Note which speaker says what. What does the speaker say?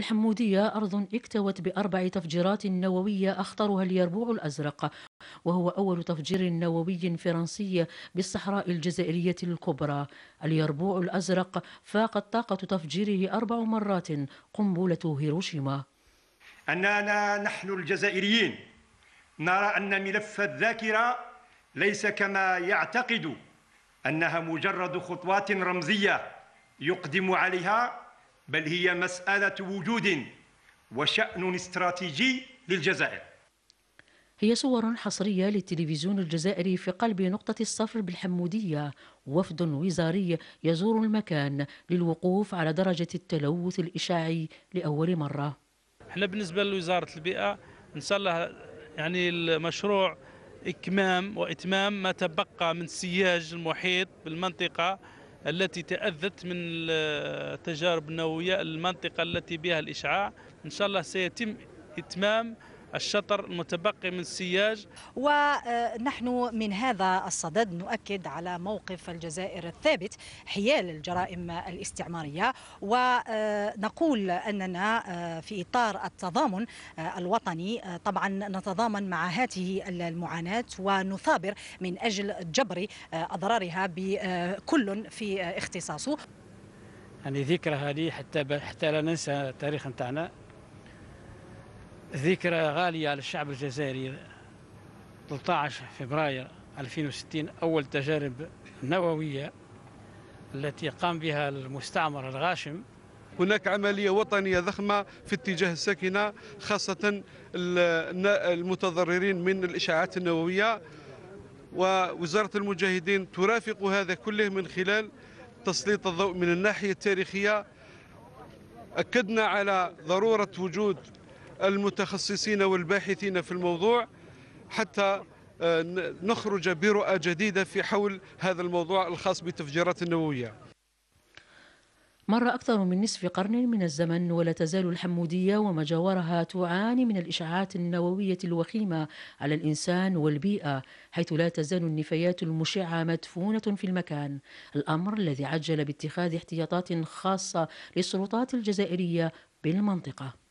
Speaker 1: الحمودية أرض اكتوت بأربع تفجيرات نووية أخطرها اليربوع الأزرق وهو أول تفجير نووي فرنسي بالصحراء الجزائرية الكبرى اليربوع الأزرق فاقت طاقة تفجيره أربع مرات قنبلة هيروشيما
Speaker 2: أننا نحن الجزائريين نرى أن ملف الذاكرة ليس كما يعتقد أنها مجرد خطوات رمزية يقدم عليها بل هي مسألة وجود وشأن استراتيجي للجزائر
Speaker 1: هي صور حصرية للتلفزيون الجزائري في قلب نقطة الصفر بالحمودية وفد وزاري يزور المكان للوقوف على درجة التلوث الإشاعي لأول مرة
Speaker 3: احنا بالنسبة لوزارة البيئة إن شاء الله يعني المشروع إكمام وإتمام ما تبقى من سياج المحيط بالمنطقة التي تأذت من التجارب النووية المنطقة التي بها الإشعاع إن شاء الله سيتم إتمام الشطر المتبقي من السياج
Speaker 4: ونحن من هذا الصدد نؤكد على موقف الجزائر الثابت حيال الجرائم الاستعمارية ونقول أننا آه، في إطار التضامن آه، الوطني آه، طبعا نتضامن مع هذه المعاناة ونثابر من أجل جبر أضرارها بكل في اختصاصه
Speaker 5: يعني ذكرى هذه حتى حتى لا ننسى التاريخ نتاعنا ذكرى غالية على الشعب الجزائري 13 فبراير 2060 أول تجارب نووية التي قام بها المستعمر الغاشم
Speaker 6: هناك عملية وطنية ضخمة في اتجاه الساكنة خاصة المتضررين من الإشعاعات النووية ووزارة المجاهدين ترافق هذا كله من خلال تسليط الضوء من الناحية التاريخية أكدنا على ضرورة وجود المتخصصين والباحثين في الموضوع حتى آه، نخرج برؤى جديدة في حول هذا الموضوع الخاص بالتفجيرات النووية
Speaker 1: مر أكثر من نصف قرن من الزمن ولا تزال الحمودية وما جاورها تعاني من الإشعاعات النووية الوخيمة على الإنسان والبيئة حيث لا تزال النفايات المشعة مدفونة في المكان الأمر الذي عجل باتخاذ احتياطات خاصة للسلطات الجزائرية بالمنطقة